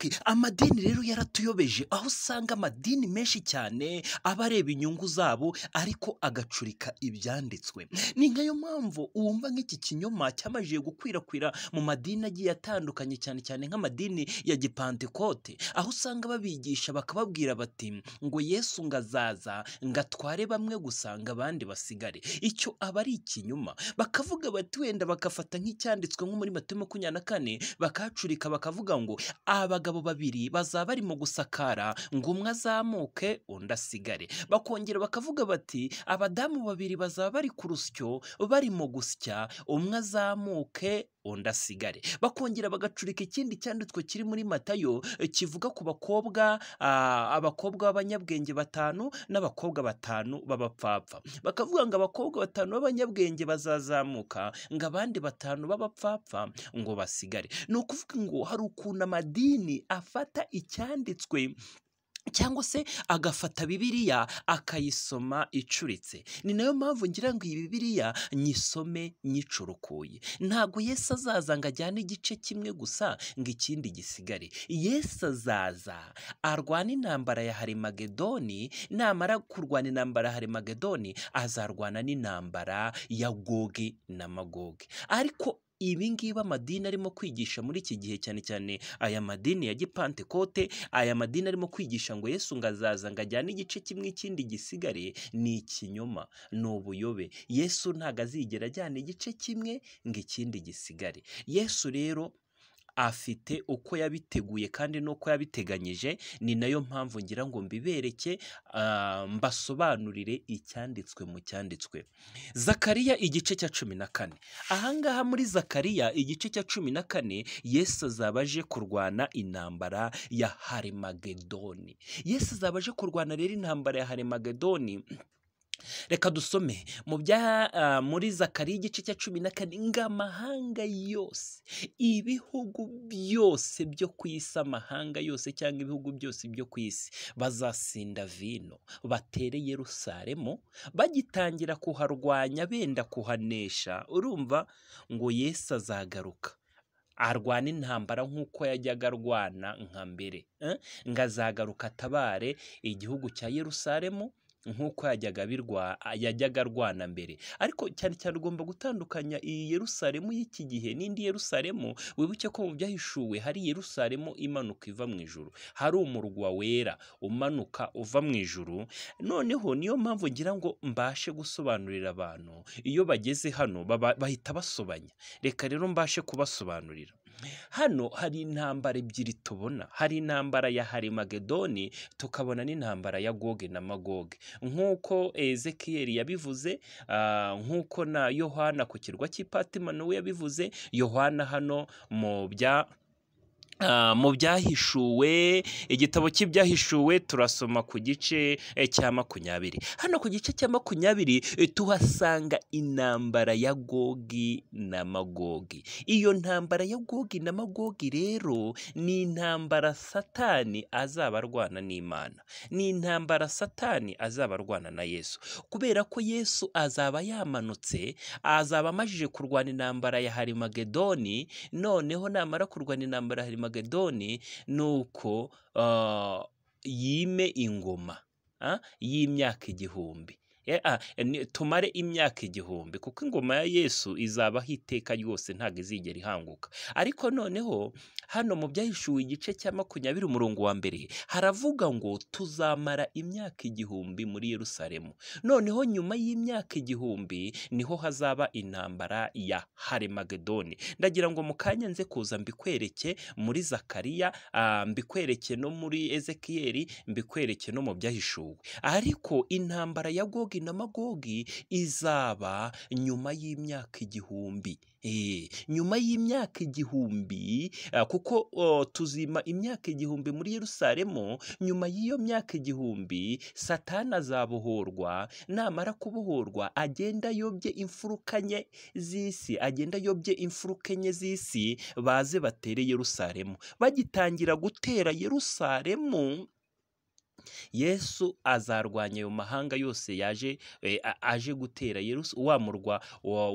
ati amadini rero yaratuyobeje aho usanga amadini menshi cyane aba areba inyungu zabo ariko agacurika ibyanditswe ni nkayo mpamvu wumva nk'iki kinyoma cyamajije gukwirakwira mu madini agiye atandukanye cyane cyane nk'amadini ya gipantekote aho usanga babigisha bakababwira bati ngo yesu ngo azaza ngo bamwe gusanga abandi basigare icyo aba ari ikinyoma bakavuga bati wenda bagafata nk'icyanditswe nko muri mato makumyabiri na kane bakacurika bakavuga ngo abaga abagabo babiri bazaba barimo gusakara ngo umwe azamuke undi asigare bakongera bakavuga bati abadamu babiri bazaba bari ku rusyo barimo gusya umwe azamuke undi asigare bakongera bagacurika ikindi cyanditswe kiri muri matayo eh, kivuga ku bakobwa ah, abakobwa b'abanyabwenge batanu n'abakobwa batanu b'abapfapfa bakavuga ngo abakobwa batanu b'abanyabwenge bazazamuka ngo abandi batanu b'abapfapfa ngo basigare ni ukuvuga ngo hari ukuntu amadini afata icyanditswe cyangwa se agafata bibiliya akayisoma icuritse ni nayo mpamvu ngira ngo iyi bibiliya nyisome nyicurukuye ntabwo yesu azaza ngo ajyane igice kimwe gusa ngo ikindi gisigare yesu azaza arwana intambara ya harimagedoni namara kurwana intambara ya harimagedoni azarwana n'intambara ya goge na magoge ariko ibi ngibi amadini arimo kwigisha muri iki gihe cyane cyane aya madini ya gipantekote aya madini arimo kwigisha ngo yesu ngo azaza ngo ajyane igice kimwe ikindi gisigare ni ikinyoma ni ubuyobe yesu ntabwo azigera ajyana igice kimwe ngo ikindi gisigare yesu rero afite uko yabiteguye kandi n'uko yabiteganyije ni nayo mpamvu ngira ngo mbibereke ah, mbasobanurire icyanditswe mu cyanditswe zakariya igice cya cumi na kane ahangaha muri zakariya igice cya cumi na kane yesu azabaje kurwana intambara ya harimagedoni yesu azabaje kurwana rero intambara ya harimagedoni reka dusome mu bya muri zakari igice cya cumi na kane ngo amahanga yose ibihugu byose byo ku isi amahanga yose cyangwa ibihugu byose byo ku isi bazasinda vino batere Yerusalemu bagitangira kuharwanya benda kuhanesha urumva ngo Yesu azagaruka arwana intambara nk'uko yajyaga arwana nka mbere eh? ngo azagaruka atabare igihugu cya Yerusalemu nk'uko yajyaga birwa arwana mbere ariko cyane cyane ugomba gutandukanya iyi Yerusalemu y'iki gihe n'indi Yerusalemu wibuke ko mu byahishuwe hari Yerusalemu imanuka iva mu ijuru hari umurwa wera umanuka uva mu ijuru noneho niyo mpamvu ngira ngo mbashe gusobanurira abantu iyo bageze hano bahita basobanya reka rero mbashe kubasobanurira hano hari intambara ebyiri tubona hari intambara ya harimagedoni tukabona n'intambara ya goge na magoge nk'uko ezekiyeri yabivuze ah, nk'uko na yohana ku kirwa cy'ipatima nawe yabivuze yohana hano mu bya mu byahishuwe igitabo cy'ibyahishuwe turasoma ku gice eh, cya makumyabiri hano ku gice cya makumyabiri eh, tuhasanga intambara ya gogi na magogi iyo ntambara ya gogi na magogi rero ni intambara satani azaba arwana n'imana ni intambara satani azaba arwana na yesu kubera ko yesu azaba yamanutse azaba amajije kurwana intambara ya harimagedoni noneho namara kurwana intambara ya harimagedoni magedoni ni uko ah, yime ingoma ah, y'imyaka igihumbi Eh, ah, tumare imyaka igihumbi kuko ingoma ya yesu izabaho iteka ryose ntabwo izigera ihanguka ariko noneho hano mu byahishuwe igice cya makumyabiri umurongo wa mbere haravuga ngo tuzamara imyaka igihumbi muri yerusalemu noneho nyuma y'imyaka igihumbi niho hazaba intambara ya haremagedoni ndagira ngo mu kanya nze kuza mbikwereke muri zakariya ah, mbikwereke no muri ezekiyeri mbikwereke no mu byahishuwe ariko intambara ya gogi Gogi na Magogi izaba nyuma y'imyaka igihumbi eh, nyuma y'imyaka igihumbi eh, kuko tuzima imyaka igihumbi muri Yerusalemu nyuma y'iyo myaka igihumbi Satani azabohorwa namara kubuhorwa agenda ayobye imfuruka nke z'isi agenda ayobye imfuruka enye z'isi baze batere Yerusalemu bagitangira gutera Yerusalemu yesu azarwanya ayo mahanga yose yaje eh, aje gutera yesu wa murwa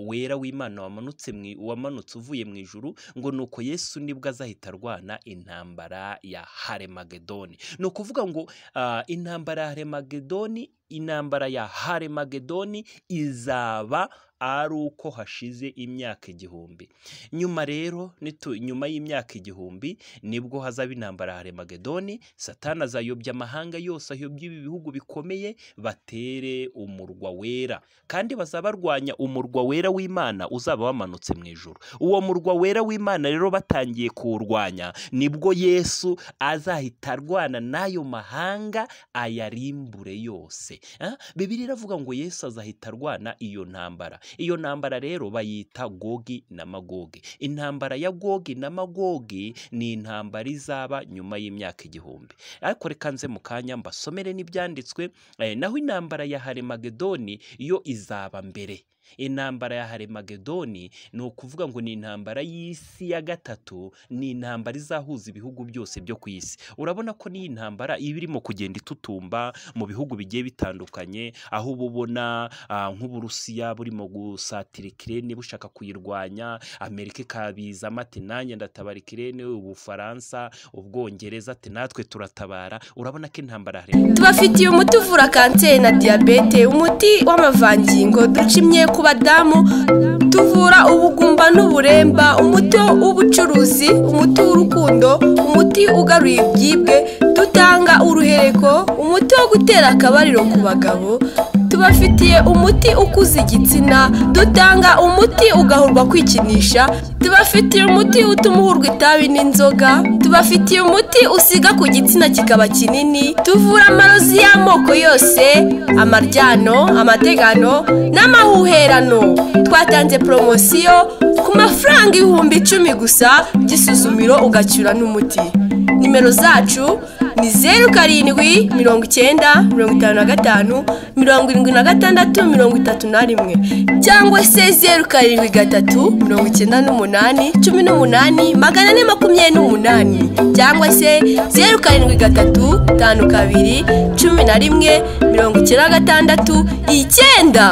wera w'imana wamanutse wamanutse uvuye mu ijuru ngo ni uko yesu nibwo azahita arwana intambara ya haremagedoni ni ukuvuga ngo ah, intambara ya haremagedoni intambara ya haremagedoni izaba ari uko hashize imyaka igihumbi nyuma rero nyuma y'imyaka igihumbi nibwo hazaba intambara ya haremagedoni satana azayobya amahanga yose ayobya ibi bihugu bikomeye batere umurwa wera kandi barwanya umurwa wera w'imana uzaba wamanutse mu ijoro uwo murwa wera w'imana rero batangiye kuwurwanya nibwo yesu azahita arwana n'ayo mahanga ayarimbure yose Eh? bibiri iravuga ngo yesu azahita arwana iyo ntambara iyo ntambara rero bayita gogi na magogi intambara ya gogi na magogi ni intambara izaba nyuma y'imyaka igihumbi ariko reka nze mu kanya mbasomere n'ibyanditswe eh, naho intambara ya harimagedoni yo izaba mbere intambara ya harimagedoni ni ukuvuga ngo ni intambara y'isi ya gatatu ni intambara izahuza ibihugu byose byo ku isi urabona ko n'iyi ntambara iba irimo kugenda itutumba mu bihugu bigiye bitandukanye aho uba ubona nk'uburusiya burimo gusatira ikirere bushaka kuyirwanya amerika ikabiza amate nanjye ndatabara ikirere ubufaransa ubwongereza ati natwe turatabara urabona ko intambara hari tubafitiye umuti uvura kanseri na diyabete umuti w'amavangingo duca imyeko ku badamu tuvura ubugumba n'uburemba umuti w'ubucuruzi umuti w'urukundo umuti ugaruye ibyibwe dutanga uruhereko umuti wo gutera akabariro ku bagabo tubafitiye umuti ukuza igitsina dutanga umuti ugahurwa kwikinisha tubafitiye umuti utuma uhurwa itabi n'inzoga tubafitiye umuti usiga ku gitsina kikaba kinini tuvura amarozi y'amoko yose amaryano amategano n'amahuherano twatanze poromosiyo ku mafaranga ibihumbi icumi gusa igisuzumiro ugacyura n'umuti nimero zacu ni zeru karindwi mirongo icyenda mirongo itanu na gatanu mirongo irindwi na gatandatu mirongo itatu na rimwe cyangwa se zeru karindwi gatatu mirongo icyenda n'umunani cumi n'umunani magana ane makumyabiri n'umunani cyangwa se zeru karindwi gatatu tanu kabiri cumi na rimwe mirongo icyenda gatandatu icyenda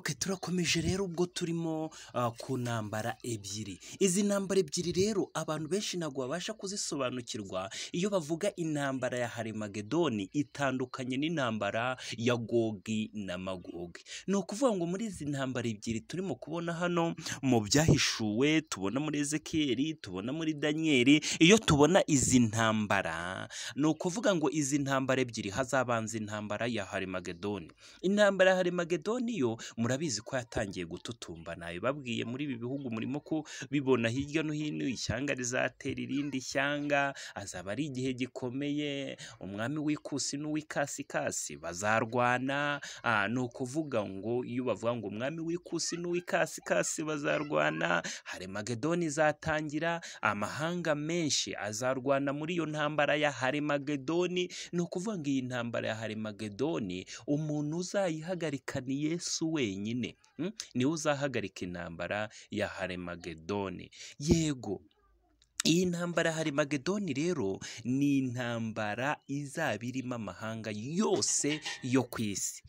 oke turakomeje rero ubwo turimo ah, ku ntambara ebyiri izi ntambara ebyiri rero abantu benshi ntabwo babasha kuzisobanukirwa iyo bavuga intambara ya harimagedoni itandukanye n'intambara ya gogi na magogi ni ukuvuga ngo muri izi ntambara ebyiri turimo kubona hano mu byahishuwe tubona muri ezekiyeri tubona muri daniyeli iyo tubona izi ntambara ni ukuvuga ngo izi ntambara ebyiri hazabanza intambara ya harimagedoni intambara ya harimagedoni yo muri murabizi ko yatangiye gututumba babwiye muri ibi bihugu murimo bibona hirya no hino ishyanga rizatera irindi shyanga azaba ari igihe gikomeye umwami w'ikusi n'uw'ikasikasi bazarwana ah, ni ukuvuga ngo iyo bavuga ngo umwami w'ikusi n'uw'ikasikasi bazarwana hari harimagedoni zatangira amahanga menshi azarwana muri iyo ntambara ya hari magedoni ni ukuvuga ngo iyi ntambara ya hari harimagedoni umuntu uzayihagarika ni yesu wenyine wenyine hmm? niwe uzahagarika intambara ya harimagedoni yego iyi ntambara magedoni rero ni intambara izaba irimo amahanga yose yo ku isi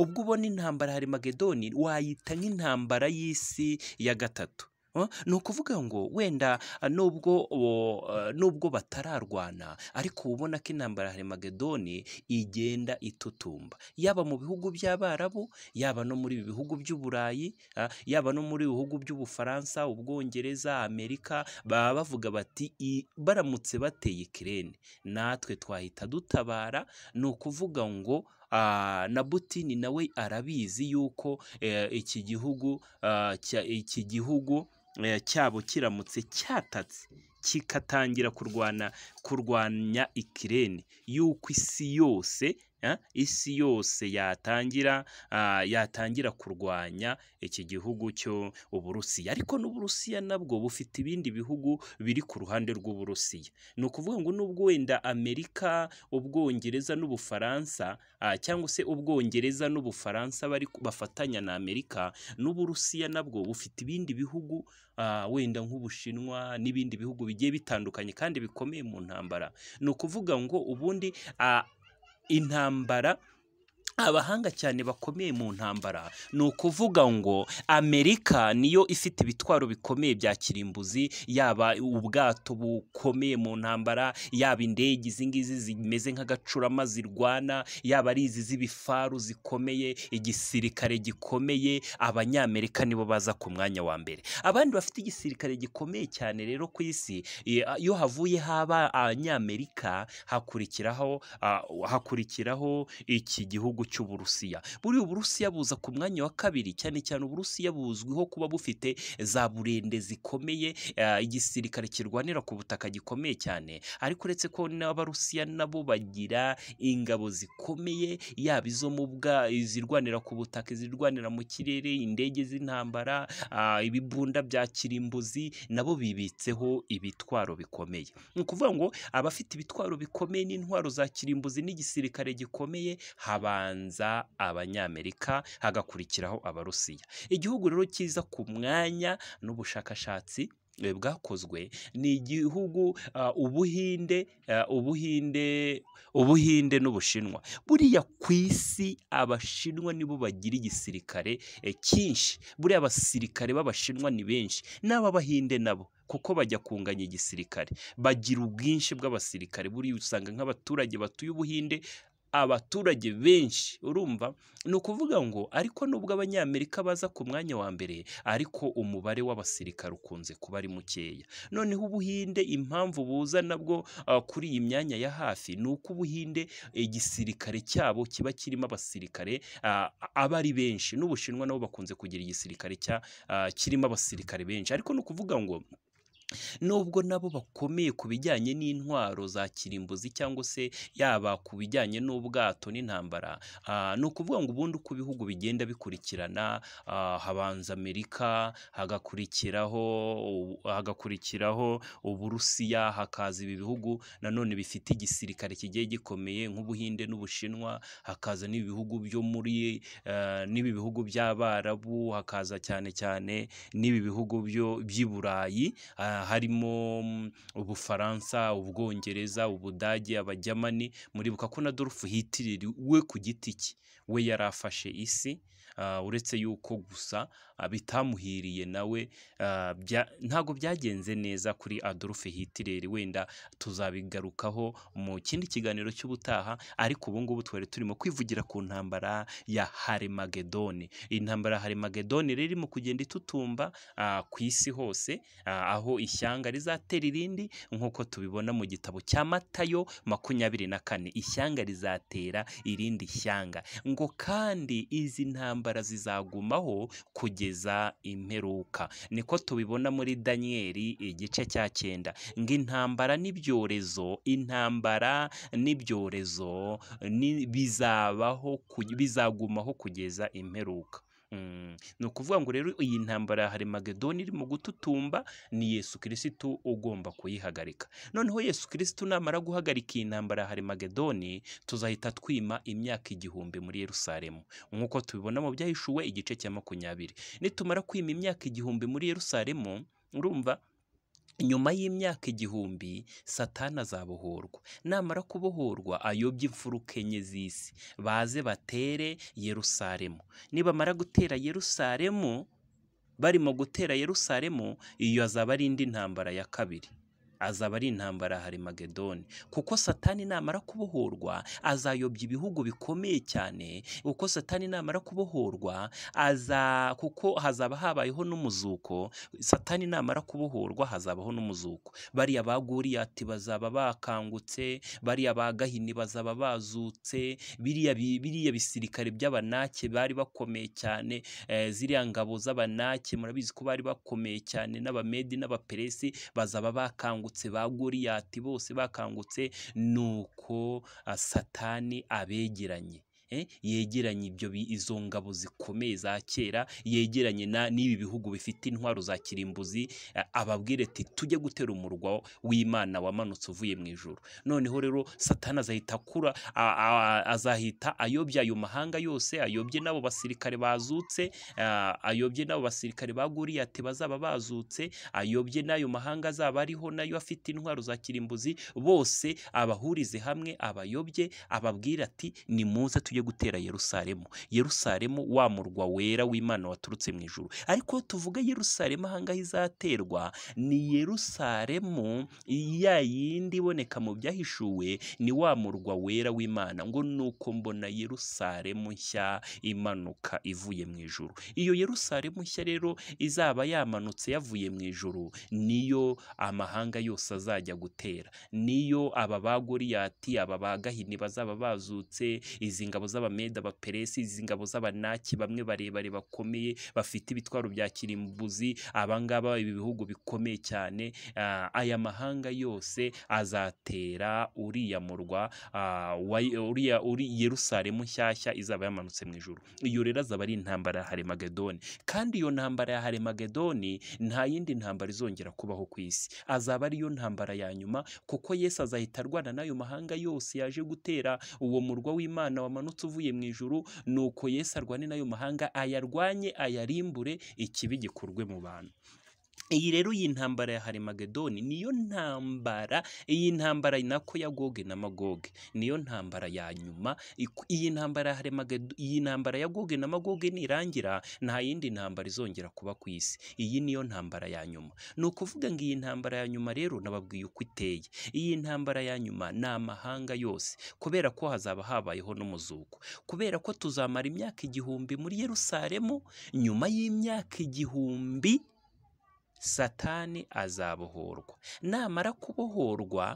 ubwo ubona intambara hari magedoni wayita nk'intambara y'isi ya gatatu ni ukuvuga ngo wenda ah, nubwo ah, nubwo batararwana ariko ubona ko intambara ya haremagedoni igenda itutumba yaba mu bihugu by'abarabu yaba no muri ibi bihugu by'uburayi ah, yaba no muri bihugu by'ubufaransa ubwongereza amerika baba bavuga bati baramutse bateye ikirere natwe twahita dutabara ni ukuvuga ngo na butini nawe arabizi yuko eh, iki gihugu iki gihugu Eh, cyabo kiramutse cyatatse kikatangira kurwana kurwanya ikirene. y'uko isi yose isi yose yatangira yatangira kurwanya iki gihugu cyo uburusiya ariko n'uburusiya nabwo bufite ibindi bihugu biri ku ruhande rw'uburusiya ni ukuvuga ngo n'ubwo wenda amerika ubwongereza n'ubufaransa cyangwa se ubwongereza n'ubufaransa bafatanya na amerika n'uburusiya nabwo bufite ibindi bihugu wenda nk'ubushinwa n'ibindi bihugu bigiye bitandukanye kandi bikomeye mu ntambara ni ukuvuga ngo ubundi intambara abahanga cyane bakomeye mu ntambara ni ukuvuga ngo amerika niyo ifite ibitwaro bikomeye bya kirimbuzi yaba ubwato bukomeye mu ntambara yaba indege izi ngizi zimeze nk'agacurama zirwana yaba ari izi z'ibifaru zikomeye igisirikare gikomeye abanyamerika nibo baza ku mwanya wa mbere abandi bafite igisirikare gikomeye cyane rero ku isi iyo havuye haba abanyamerika hakurikiraho hakurikiraho iki gihugu gihugu cy'uburusiya buriya uburusiya buza ku mwanya wa kabiri cyane cyane uburusiya buzwiho kuba bufite za burende zikomeye eh, igisirikare kirwanira ku butaka gikomeye cyane ariko uretse ko n'abarusiya nabo bagira ingabo zikomeye yaba izo mu bwa izirwanira ku butaka izirwanira mu kirere indege z'intambara ah, ibibunda bya kirimbuzi nabo bibitseho ibitwaro bikomeye ni ukuvuga ngo abafite ibitwaro bikomeye n'intwaro za kirimbuzi n'igisirikare gikomeye habanza habanza abanyamerika hagakurikiraho abarusiya igihugu rero cyiza ku mwanya n'ubushakashatsi eh, bwakozwe ni igihugu eh, ubuhinde eh, ubuhinde ubuhinde n'ubushinwa buriya ku isi abashinwa nibo bagira igisirikare cyinshi buriya abasirikare b'abashinwa ni benshi n'ab'abahinde nabo kuko bajya kunganya igisirikare bagira ubwinshi bw'abasirikare buriya usanga nk'abaturage batuye ubuhinde abaturage benshi urumva ni ukuvuga ngo ariko nubwo abanyamerika baza ku mwanya wa mbere ariko umubare w'abasirikare ukunze kuba ari mukeya noneho ubuhinde impamvu buza nabwo ah, kuri iyi myanya ya hafi ni uko ubuhinde igisirikare cyabo kiba kirimo abasirikare ah, aba ari benshi n'ubushinwa nabo bakunze kugira igisirikare ah, kirimo abasirikare benshi ariko ni ukuvuga ngo nubwo nabo bakomeye ku bijyanye n'intwaro za kirimbuzi cyangwa se yaba ku bijyanye n'ubwato n'intambara ni ukuvuga ngo ubundi uko ibihugu bigenda bikurikirana habanza amerika hagakurikiraho hagakurikiraho uburusiya hakaza ibi bihugu nanone bifite igisirikare kigiye gikomeye nk'ubuhinde n'ubushinwa hakaza n'ibihugu byo muri n'ibi bihugu by'abarabu hakaza cyane cyane n'ibi bihugu by'i burayi harimo mm, Ubufaransa, Ubwongereza, Ubudage, Abajyamani muribuka ko na Adolf Hitler ku giti cye we yari afashe isi ah, uretse yuko gusa ah, bitamuhiriye nawe ah, ntabwo byagenze neza kuri adolphe Hitler wenda tuzabigarukaho mu kindi kiganiro cy'ubutaha ariko ubu ngubu twari turimo kwivugira ku ntambara ya harimagedone intambara ya harimagedone rero irimo kugenda itutumba ku isi hose aho ishyanga rizatera irindi nk'uko tubibona mu gitabo cya matayo makumyabiri na kane ishyanga rizatera irindi shyanga ngo kandi izi ntambara zizagumaho kugeza imperuka niko tubibona muri daniyeli igice cya cyenda ngo intambara n'ibyorezo intambara n'ibyorezo bizabaho bizagumaho kugeza imperuka Mm. ni ukuvuga ngo rero iyi ntambara ya harimagedoni irimo gututumba ni yesu kirisitu ugomba kuyihagarika noneho yesu kirisitu namara guhagarika iyi ntambara ya harimagedoni tuzahita twima imyaka igihumbi muri yerusalemu nk'uko tubibona mu byahishuwe igice cya makumyabiri nitumara kwima imyaka igihumbi muri yerusalemu urumva nyuma y'imyaka igihumbi satani azabohorwa namara kubohorwa ayobye imfuruka enye z'isi baze batere yerusaremu nibamara gutera Yerusalemu barimo gutera Yerusalemu iyo azaba ari indi ntambara ya kabiri azaba ari intambara hari harimagedoni kuko satani namara kubohorwa azayobya ibihugu bikomeye cyane uko satani namara kubohorwa aza kuko hazaba habayeho n'umuzuko satani namara kubohorwa hazabaho n'umuzuko bariya ba goriyati bazaba bakangutse bariya ba gahini bazaba bazutse biriya bisirikare by'abanake bari bakomeye cyane eh, ziriya ngabo z'abanake murabizi ko bari bakomeye cyane n'abamedi n'abaperesi bazaba bakangutse bakangutse ba Goliyati bose bakangutse nuko ah, Satani abegeranye Eh, yegeranye ibyo izo ngabo zikomeye za kera yegeranye n'ibi bihugu bifite intwaro za kirimbuzi eh, ababwire ati tujye gutera umurwa w'imana wamanutse uvuye mu ijoro noneho rero satani azahita akura azahita ayobya ayo mahanga yose ayobye n'abo basirikare bazutse ayobye n'abo basirikare baguriye Goliyati bazaba bazutse ayobye n'ayo mahanga azaba ariho nayo afite intwaro za kirimbuzi bose abahurize hamwe abayobye ababwira ati nimuze tujye yo gutera yerusalemu yerusalemu wa murwa wera w'imana waturutse mu ijuru ariko tuvuga yerusalemu ahangaha izaterwa ni yerusalemu ya yindi iboneka mu byahishuwe ni wa murwa wera w'imana ngo ni uko mbona yerusalemu nshya imanuka ivuye mu ijuru iyo yerusalemu nshya rero izaba yamanutse yavuye mu ijoro niyo amahanga yose azajya gutera niyo aba ba goriyati aba ba gahini bazaba bazutse izi ngabo z'abameda abaperesi izi ngabo z'abanaki bamwe barebare bakomeye bafite ibitwaro bya kirimbuzi abangaba ibi bihugu bikomeye cyane ah, aya mahanga yose azatera uriya murwa ah, uriya uri yerusalemu nshyashya izaba yamanutse mu ijoro iyo rero azaba ari intambara ya haremagedoni kandi iyo ntambara ya haremagedoni nta yindi ntambara izongera kubaho ku isi azaba ariyo ntambara ya nyuma kuko yesu azahita arwana n'ayo mahanga yose yaje gutera uwo murwa w'imana wamanutse umwotsi uvuye mu ijuru nuko Yesu arwane n'ayo mahanga ayarwanye ayarimbure ikibi gikurwe mu bantu iyi rero iyi ntambara ya harimagedoni niyo ntambara iyi ntambara nako ya goge na magoge niyo ntambara ya nyuma iyi ntambara ya harimagedoni iyi ntambara ya goge na magoge nirangira nta yindi ntambara izongera kuba ku isi iyi niyo ntambara ya nyuma ni ukuvuga ngo iyi ntambara ya nyuma rero nababwiye uko iteye iyi ntambara ya nyuma ni amahanga yose kubera ko hazaba habayeho n'umuzuko kubera ko tuzamara imyaka igihumbi muri yerusalemu nyuma y'imyaka igihumbi satani azabohorwa namara kubohorwa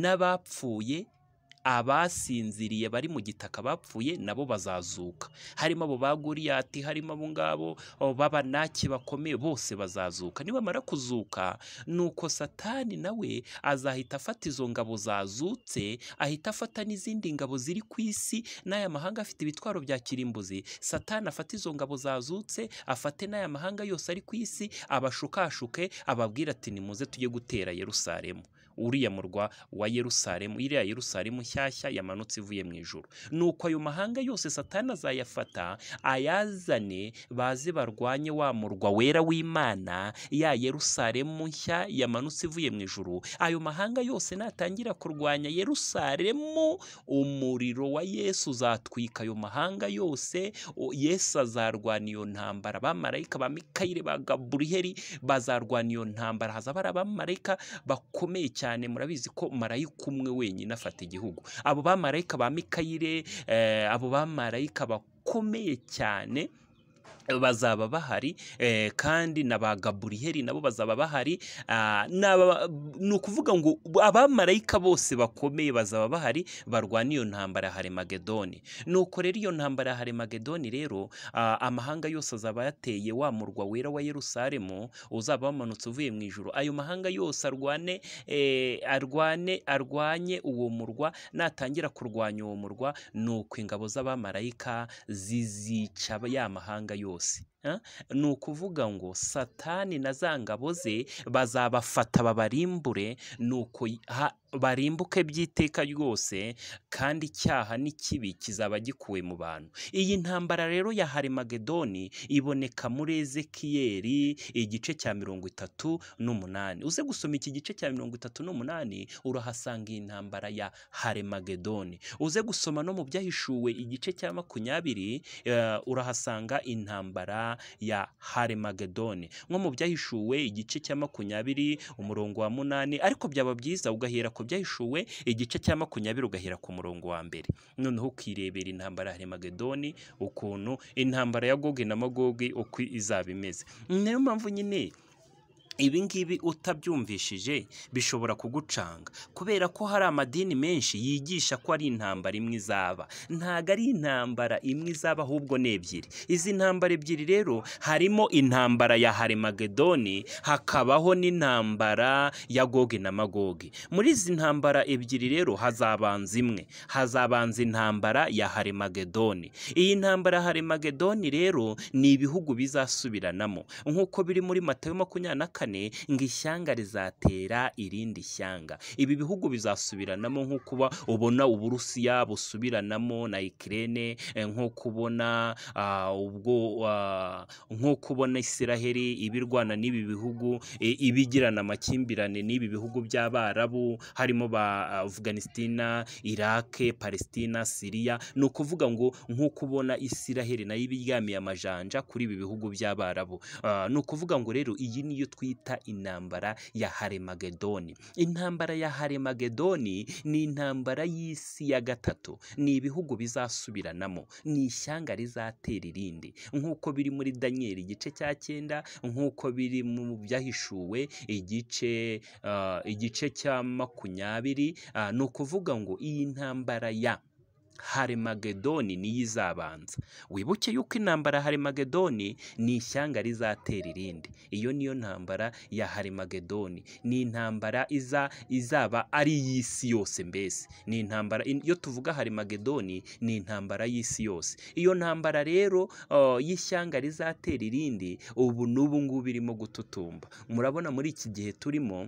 n'abapfuye abasinziriye bari mu gitaka bapfuye nabo bazazuka harimo abo ba Guriyati harimo abo ngabo b'abanaki bakomeye bose bazazuka nibamara kuzuka nuko satani nawe azahita afata izo ngabo zazutse ahita afata n'izindi ngabo ziri ku isi n'aya mahanga afite ibitwaro bya kirimbuzi satani afata izo ngabo zazutse afate n'aya mahanga yose ari ku isi abashukashuke ababwira ati nimuze tujye gutera yerusalemu uriya murwa wa yerusalemu iriya yerusalemu nshyashya yamanutse ivuye mu ijoro nuko ayo mahanga yose satani azayafata ayazane baze barwanye wa murwa wera w'imana ya yerusalemu nshya yamanutse ivuye mu ijoro ayo mahanga yose natangira kurwanya yerusalemu umuriro wa yesu uzatwika ayo mahanga yose yesu azarwana iyo ntambara bamarayika ba mikayire ba gaburiheri bazarwana iyo ntambara hazaba hari abamarayika bakomeye cyane cyane murabizi ko marayika umwe wenyine afata igihugu abo bamarayika ba mikayire eh, abo bamarayika bakomeye cyane bazaba bahari eh, kandi na ba gaburiyeri nabo bazaba bahari ah, ni ukuvuga ngo abamarayika bose bakomeye bazaba bahari barwana iyo ntambara ya magedoni nuko rero iyo ntambara ya magedoni rero ah, amahanga yose azaba yateye wa murwa wera wa yerusalemu uzaba wamanutse uvuye mu ijoro ayo mahanga yose arwane eh, arwane arwanye uwo murwa natangira kurwanya uwo murwa uko ingabo z'abamarayika zizica ya mahanga yose doce. ni ukuvuga ngo satani na za ngabo ze bazabafata babarimbure nuko barimbuke by'iteka ryose kandi icyaha n'ikibi kizaba gikuwe mu bantu iyi ntambara rero ya harimagedoni iboneka muri ezekiyeri igice cya mirongo itatu n'umunani uze gusoma iki gice cya mirongo itatu n'umunani urahasanga iyi ntambara ya harimagedoni uze gusoma no mu byahishuwe igice cya makumyabiri eh, urahasanga intambara ya harimagedoni nko mu byahishuwe igice cya makumyabiri umurongo wa munani ariko byaba byiza ugahera ku byahishuwe igice cya makumyabiri ugahera ku murongo wa mbere noneho ukirebera intambara ya harimagedoni ukuntu intambara ya gogi na magogi uko izaba imeze niyo mpamvu nyine ibi ngibi utabyumvishije bishobora kugucanga kubera ko hari amadini menshi yigisha ko ari intambara imwe izaba ntabwo ari intambara imwe izaba ahubwo ni ebyiri izi ntambara ebyiri rero harimo intambara ya harimagedoni hakabaho n'intambara ya gogi na magogi muri izi ntambara ebyiri rero hazabanza imwe hazabanza intambara ya harimagedoni iyi ntambara ya harimagedoni rero ni ibihugu bizasubiranamo nk'uko biri muri matayo makumyabiri na kane kane ngo ishyanga rizatera irindi shyanga ibi bihugu bizasubiranamo nko kuba ubona uburusiya busubiranamo na ikirere eh, nko kubona ah, ubwo ah, nko kubona isiraheri ibirwana n'ibi bihugu eh, ibigirana amakimbirane n'ibi bihugu by'abarabu harimo ba afganistina irake palestina siriya ni ukuvuga ngo nko kubona isiraheri nayo iba amajanja kuri ibi bihugu by'abarabu ah, ni ukuvuga ngo rero iyi niyo twita bita intambara ya haremagedoni intambara ya haremagedoni ni intambara y'isi ya gatatu ni ibihugu bizasubiranamo ni ishyanga rizatera irindi nk'uko biri muri daniel igice cya cyenda nk'uko biri mu byahishuwe igice ah, igice cya makumyabiri ah, ni ukuvuga ngo iyi ntambara ya harimagedoni niyo izabanza wibuke yuko intambara ya harimagedoni ni ishyanga rizatera irindi iyo niyo ntambara ya harimagedoni ni intambara izaba ari iy'isi yose mbese ni intambara iyo tuvuga harimagedoni ni intambara y'isi yose iyo ntambara rero y'ishyanga rizatera irindi ubu n'ubu ngubu irimo gututumba murabona muri iki gihe turimo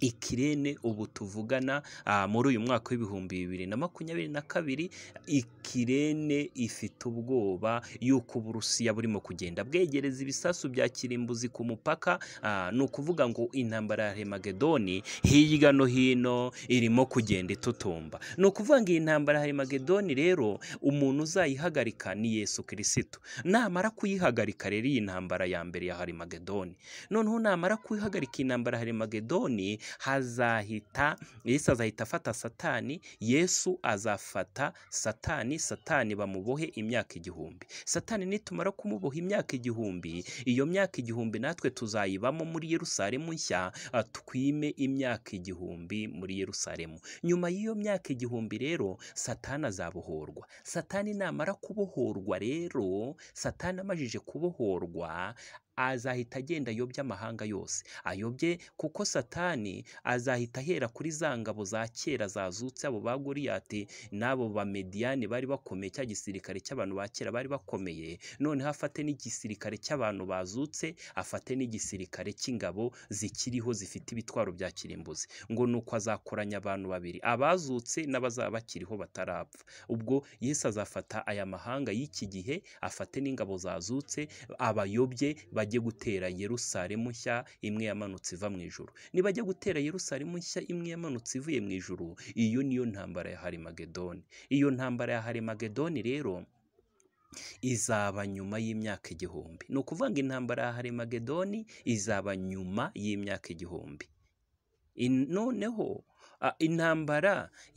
ikirene ubu tuvugana ah, muri uyu mwaka w'ibihumbi bibiri na makumyabiri na kabiri ikirene ifite ubwoba y'uko uburusiya burimo kugenda bwegereza ibisasu bya kirimbuzi ku mupaka ah, ni ukuvuga ngo intambara ya remagedoni hirya no hino irimo kugenda itutumba ni ukuvuga ngo iyi ntambara ya remagedoni rero umuntu uzayihagarika ni yesu kirisito namara kuyihagarika rero iyi ntambara ya mbere ya harimagedoni noneho namara kuyihagarika iyi ntambara ya harimagedoni hazahita yesu azahita afata satani yesu azafata satani satani bamubohe imyaka igihumbi satani nitumara kumuboha imyaka igihumbi iyo myaka igihumbi natwe tuzayibamo muri yerusalemu nshya ah, twime imyaka igihumbi muri yerusalemu nyuma y'iyo myaka igihumbi rero satani azabohorwa satani namara kubohorwa rero satani amajije kubohorwa azahita agenda ayobye amahanga yose ayobye kuko satani azahita ahera kuri za ngabo za kera zazutse abo ba goriyati n'abo ba mediyani bari bakomeye cya gisirikare cy'abantu ba kera bari bakomeye noneho afate n'igisirikare cy'abantu bazutse afate n'igisirikare cy'ingabo zikiriho zifite ibitwaro bya kirimbuzi ngo ni uko azakoranya abantu babiri abazutse n'abazaba bakiriho batarapfa ubwo yesu azafata aya mahanga y'iki gihe afate n'ingabo zazutse abayobye bajye gutera yerusalemu nshya imwe yamanutse iva mu ijuru nibajya gutera yerusalemu nshya imwe yamanutse ivuye mu ijuru iyo niyo ntambara ya harimagedoni iyo ntambara ya harimagedoni rero izaba nyuma y'imyaka igihumbi ni ukuvuga ngo intambara ya harimagedoni izaba nyuma y'imyaka igihumbi noneho intambara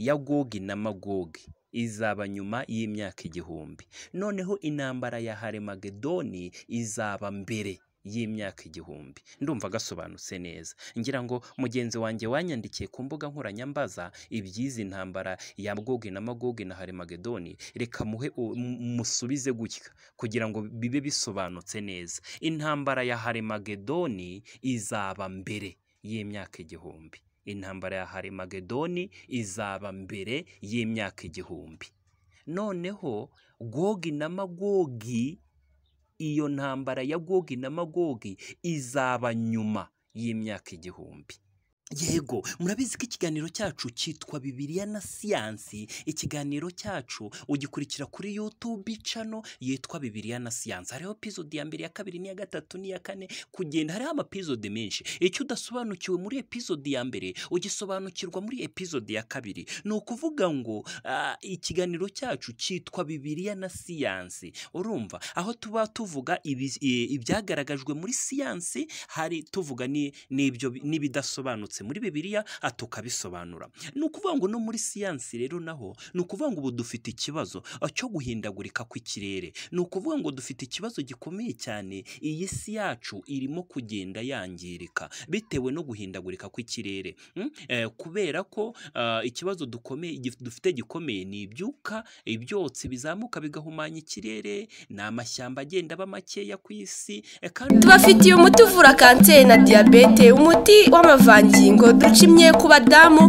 ya gogi na magogi izaba nyuma y'imyaka igihumbi noneho intambara ya harimagedoni izaba mbere y'imyaka igihumbi ndumva gasobanutse neza ngira ngo mugenzi wanjye wanyandikiye ku mbuga nkoranyambaza iby'izi intambara ya Gogi na Magogi na harimagedoni reka muhe musubize gutya kugira ngo bibe bisobanutse neza intambara ya harimagedoni izaba mbere y'imyaka igihumbi intambara ya harimagedoni izaba mbere y'imyaka igihumbi noneho gogi na magogi iyo ntambara ya gogi na magogi izaba nyuma y'imyaka igihumbi yego murabizi ko ikiganiro cyacu cyitwa bibiriya na siyansi ikiganiro cyacu ugikurikira kuri yutubi cano yitwa bibiriya na siyansi hariho epizode ya mbere ya kabiri n'iya gatatu n'iya kane kugenda hariho amapizode menshi icyo udasobanukiwe muri epizode ya mbere ugisobanukirwa muri epizode ya kabiri ni ukuvuga ngo ikiganiro cyacu cyitwa bibiriya na siyansi urumva aho tuba tuvuga ibyagaragajwe muri siyansi hari tuvuga n'ibyo n'ibidasobanutse muri bibiliya tukabisobanura ni ukuvuga ngo no muri siyansi rero naho ni ukuvuga ngo ubu dufite ikibazo cyo guhindagurika kw'ikirere ni ukuvuga ngo dufite ikibazo gikomeye cyane iyi si yacu irimo kugenda yangirika bitewe no guhindagurika kw'ikirere hmm? eh, kubera ko eh, ikibazo dukomeye dufite gikomeye ni ibyuka ibyotsi bizamuka bigahumanya ikirere ni amashyamba agenda aba makeya ku isi eh, tubafitiye umuti uvura kanseri na diyabete umuti w'amavangi ngingo duca imye ku badamu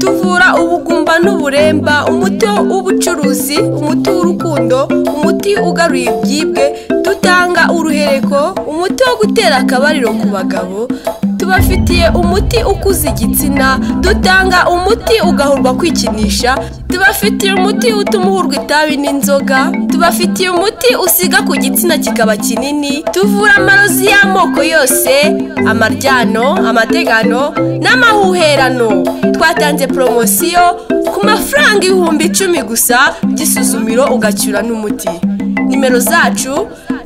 tuvura ubugumba n'uburemba umuti w'ubucuruzi umuti w'urukundo umuti ugaruye ibyibwe dutanga uruhereko umuti wo gutera akabariro ku bagabo tubafitiye umuti ukuza igitsina dutanga umuti ugahurwa kwikinisha tubafitiye umuti utuma uhurwa itabi n'inzoga tubafitiye umuti usiga ku gitsina kikaba kinini tuvura amarozi y'amoko yose amaryano amategano n'amahuherano twatanze poromosiyo ku mafaranga ibihumbi icumi gusa by'isuzumiro ugacyura n'umuti nimero zacu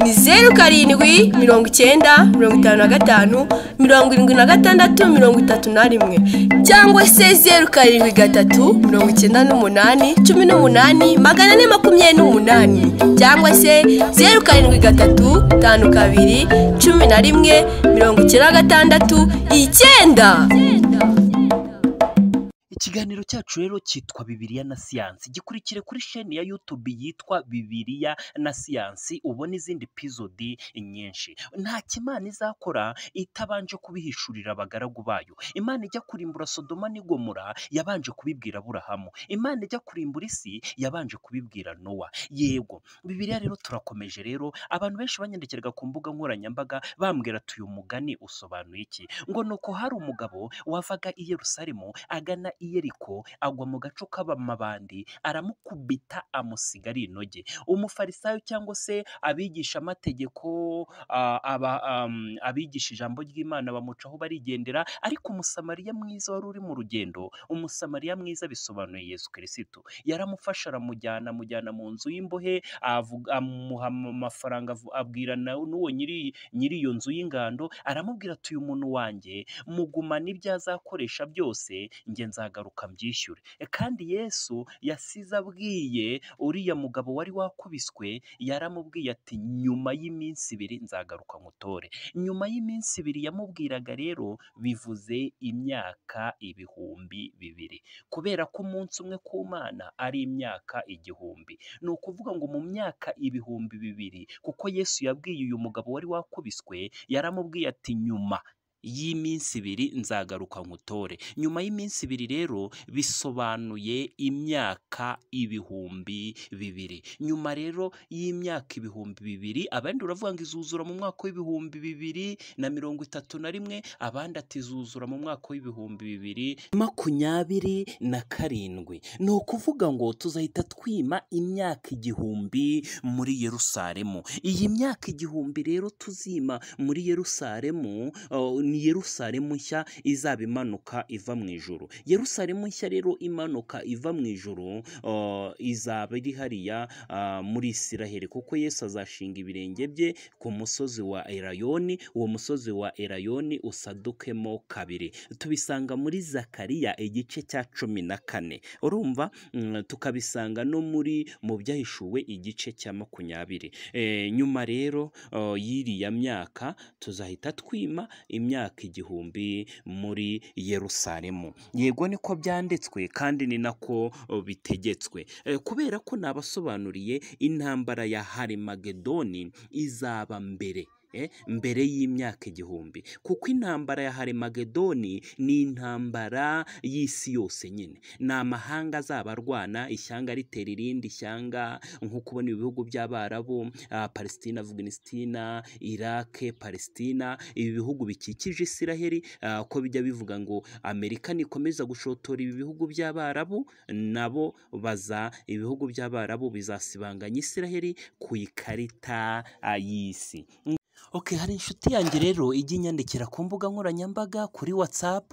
ni zeru karindwi mirongo icyenda mirongo itanu na gatanu mirongo irindwi na gatandatu mirongo itatu na rimwe cyangwa se zeru karindwi gatatu mirongo icyenda n'umunani cumi n'umunani magana ane makumyabiri n'umunani cyangwa se zeru karindwi gatatu tanu kabiri cumi na rimwe mirongo icyenda na gatandatu icyenda ikiganiro cyacu rero cyitwa bibiriya na siyansi gikurikire kuri sheni ya yutubi yitwa bibiriya na siyansi ubona izindi epizodi nyinshi nta kimana izakora itabanje kubihishurira abagaragu bayo imana ijya kurimbura sodoma n'igomora yabanje kubibwira aburahamu imana ijya kurimbura isi yabanje kubibwira nowa yego bibiriya rero turakomeje rero abantu benshi banyandikiraga ku mbuga nkoranyambaga bambwira ati uyu mugani usobanuye iki ngo ni uko hari umugabo wavaga i yerusalemu agana i yeriko agwa mu gaco kabamabandi aramukubita amusiga ari inoge umufarisayo cyangwa se abigisha abigishamategeko abigisha ijambo ry'imana bamucaho barigendera ariko umusamariya mwiza wari uri mu rugendo umusamariya mwiza bisobanuye yesu kirisitu yaramufasha aramujyana amujyana mu nzu y'imbohe amuha amafaranga abwira n'uwo nyiri iyo nzu y'ingando aramubwira ati uyu muntu wanjye mugumana ibyo azakoresha byose nge nzaga nzagaruka mbyishyure e, kandi yesu yasize abwiye uriya mugabo wari wakubiswe yaramubwiye ati nyuma y'iminsi ibiri nzagaruka mutore nyuma y'iminsi ibiri yamubwiraga rero bivuze imyaka ibihumbi bibiri kubera ko umunsi umwe ku mana ari imyaka igihumbi ni ukuvuga ngo mu myaka ibihumbi bibiri kuko yesu yabwiye uyu mugabo wari wakubiswe yaramubwiye ati nyuma y'iminsi ibiri nzagaruka nkutore nyuma y'iminsi ibiri rero bisobanuye imyaka ibihumbi bibiri nyuma rero y'imyaka ibihumbi bibiri abandi uravuga ngo izuzura mu mwaka w'ibihumbi bibiri na mirongo itatu na rimwe abandi ati izuzura mu mwaka w'ibihumbi bibiri makumyabiri na karindwi ni ukuvuga ngo tuzahita twima imyaka igihumbi muri yerusalemu iyi myaka igihumbi rero tuzima muri yerusalemu uh, ni yerusalemu nshya izaba imanuka iva mu ijoro yerusalemu nshya rero imanuka iva mu ijoro uh, izaba iri hariya uh, muri isiraheli kuko yesu azashinga ibirenge bye ku musozi wa erayoni uwo musozi wa erayoni usadukemo kabiri tubisanga muri zakariya igice cya cumi na kane urumva mm, tukabisanga no muri mu byahishuwe igice cya makumyabiri eh, nyuma rero uh, y'iriya myaka tuzahita twima imyaka imyaka igihumbi muri yerusalemu yego niko byanditswe kandi ni nako bitegetswe eh, kubera ko nabasobanuriye intambara ya harimagedoni izaba mbere Eh, mbere y'imyaka igihumbi kuko intambara ya harimagedoni ni intambara y'isi yose nyine ni amahanga azaba arwana ishyanga ritera irindi shyanga nk'uko ubona ibihugu by'abarabu ah, Palestina avuganistina irake Palestina ibi bihugu bikikije isiraheli ah, ko bijya bivuga ngo amerika nikomeza gushotora ibi bihugu by'abarabu nabo baza ibihugu by'abarabu bizasibanganya israheli ku ikarita ah, y'isi ok hari inshuti yanjye rero ijya inyandikira ku mbuga nkoranyambaga kuri WhatsApp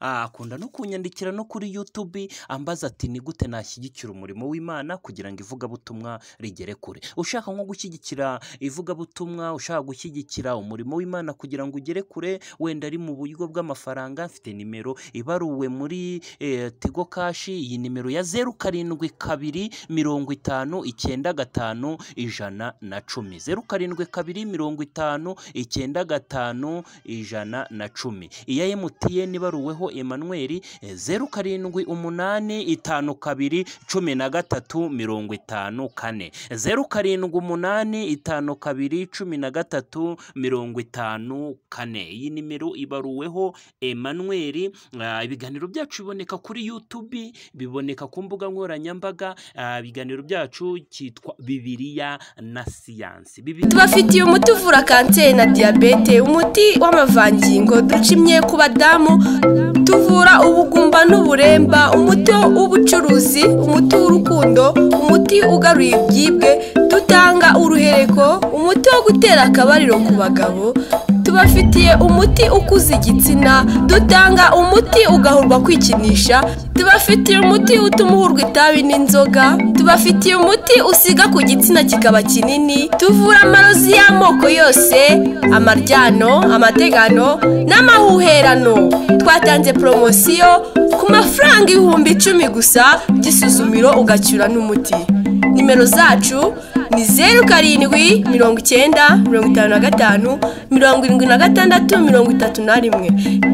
ah, akunda no kunyandikira no kuri YouTube ambaza ati ni gute nashyigikira umurimo w'imana kugira ngo ivugabutumwa rigere kure ushaka nko gushyigikira ivugabutumwa ushaka gushyigikira umurimo w'imana kugira ngo ugere kure wenda ari mu buryo bw'amafaranga mfite nimero ibaruwe muri eh, tigo kashi iyi nimero ya zeru karindwi kabiri mirongo itanu icyenda gatanu ijana na cumi zeru karindwi kabiri mirongo itanu gatanu icyenda gatanu ijana na cumi iya MTN ibaruweho Emmanuel eh, zeru karindwi umunani itanu kabiri cumi na gatatu mirongo itanu kane zeru karindwi umunani itanu kabiri cumi na gatatu mirongo itanu kane iyi nimero ibaruweho Emmanuel ah, ibiganiro byacu biboneka kuri YouTube biboneka ku mbuga nkoranyambaga ah, ibiganiro byacu cyitwa bibiriya na siyansi tubafitiye umuti uvura kanseri ababyeyi na diyabete umuti w'amavangingo ducimye ku badamu tuvura ubugumba n'uburemba umuti w'ubucuruzi umuti w'urukundo umuti ugaruye ibyibwe dutanga uruhereko umuti wo gutera akabariro ku bagabo tubafitiye umuti ukuza igitsina dutanga umuti ugahurwa kwikinisha tubafitiye umuti utuma uhurwa itabi n'inzoga tubafitiye umuti usiga ku gitsina kikaba kinini tuvura amarozi y'amoko yose amaryano amategano n'amahuherano twatanze poromosiyo ku mafaranga ibihumbi icumi gusa by'isuzumiro ugacyura n'umuti nimero zacu ni zeru karindwi mirongo icyenda mirongo itanu na gatanu mirongo irindwi na gatandatu mirongo itatu na rimwe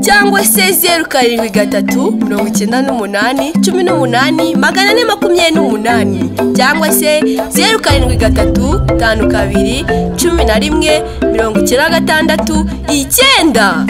cyangwa se zeru karindwi gatatu mirongo icyenda n'umunani cumi n'umunani magana ane makumyabiri n'umunani cyangwa se zeru karindwi gatatu tanu kabiri cumi na rimwe mirongo icyenda na gatandatu icyenda